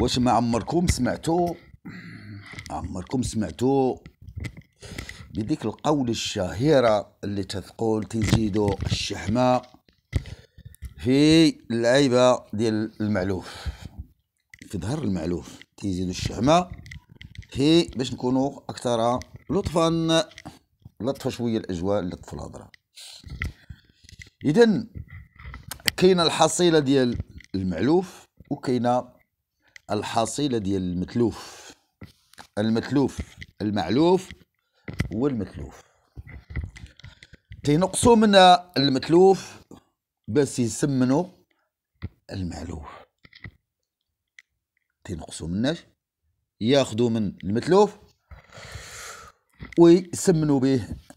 واش ما عمركم سمعتوا عمركم سمعتوا بديك القول الشهيرة اللي تثقول تزيدوا الشحمة في العيبة ديال المعلوف في ظهر المعلوف تزيدوا الشحمة في باش نكونوا أكثر لطفا لطفا شوية الأجواء لطف الهضرة إذا كاينة الحصيلة ديال المعلوف وكاينة الحصيله ديال المتلوف المتلوف المعلوف والمتلوف تينقصوا من المتلوف باش يسمنوا المعلوف تينقصوا مناش ياخذوا من المتلوف ويسمنوا به